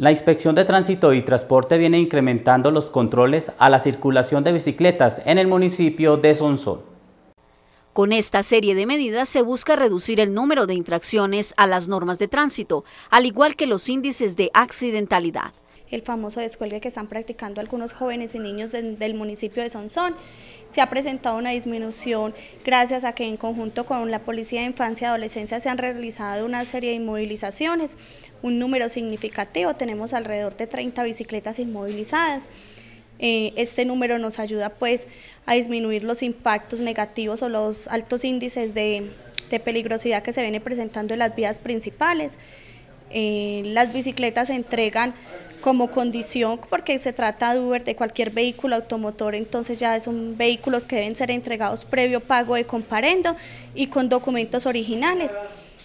La Inspección de Tránsito y Transporte viene incrementando los controles a la circulación de bicicletas en el municipio de Sonsol. Con esta serie de medidas se busca reducir el número de infracciones a las normas de tránsito, al igual que los índices de accidentalidad el famoso descuelgue que están practicando algunos jóvenes y niños del municipio de Sonsón. Se ha presentado una disminución gracias a que en conjunto con la Policía de Infancia y Adolescencia se han realizado una serie de inmovilizaciones, un número significativo, tenemos alrededor de 30 bicicletas inmovilizadas. Eh, este número nos ayuda pues a disminuir los impactos negativos o los altos índices de, peligrosidad que se viene presentando en las vías principales. Eh, las bicicletas se entregan como condición, porque se trata de Uber, de cualquier vehículo automotor, entonces ya son vehículos que deben ser entregados previo pago de comparendo y con documentos originales.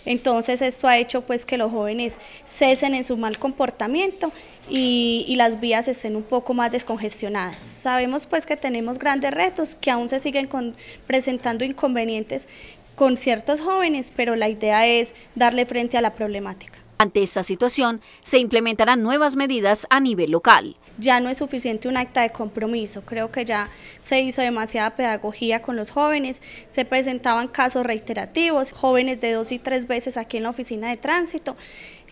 Entonces esto ha hecho pues que los jóvenes cesen en su mal comportamiento y, las vías estén un poco más descongestionadas. Sabemos pues que tenemos grandes retos, que aún se siguen presentando inconvenientes con ciertos jóvenes, pero la idea es darle frente a la problemática. Ante esta situación, se implementarán nuevas medidas a nivel local ya no es suficiente un acta de compromiso. Creo que ya se hizo demasiada pedagogía con los jóvenes, se presentaban casos reiterativos, jóvenes de dos y tres veces aquí en la oficina de tránsito.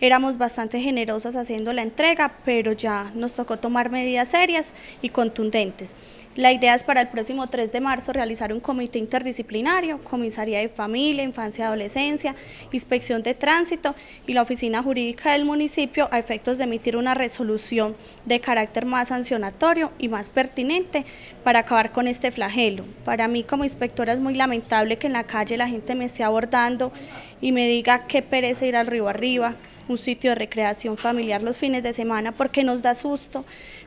Éramos bastante generosos haciendo la entrega, pero ya nos tocó tomar medidas serias y contundentes. La idea es para el próximo 3 de marzo realizar un comité interdisciplinario, comisaría de familia, infancia y adolescencia, inspección de tránsito y la oficina jurídica del municipio a efectos de emitir una resolución de carácter más sancionatorio y más pertinente para acabar con este flagelo. Para mí como inspectora es muy lamentable que en la calle la gente me esté abordando y me diga qué perece ir al río arriba, un sitio de recreación familiar los fines de semana porque nos da susto,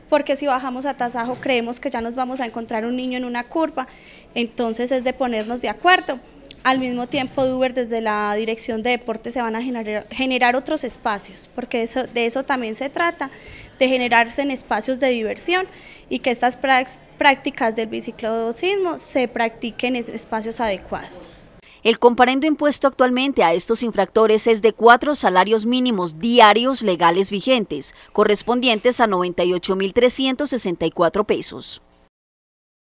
porque si bajamos a Tasajo creemos que ya nos vamos a encontrar un niño en una curva, entonces es de ponernos de acuerdo al mismo tiempo, Duber, desde la Dirección de Deportes se van a generar, otros espacios, porque de eso también se trata, de generarse en espacios de diversión y que estas prácticas del biciclodocismo se practiquen en espacios adecuados. El comparendo impuesto actualmente a estos infractores es de cuatro salarios mínimos diarios legales vigentes, correspondientes a 98.364 pesos.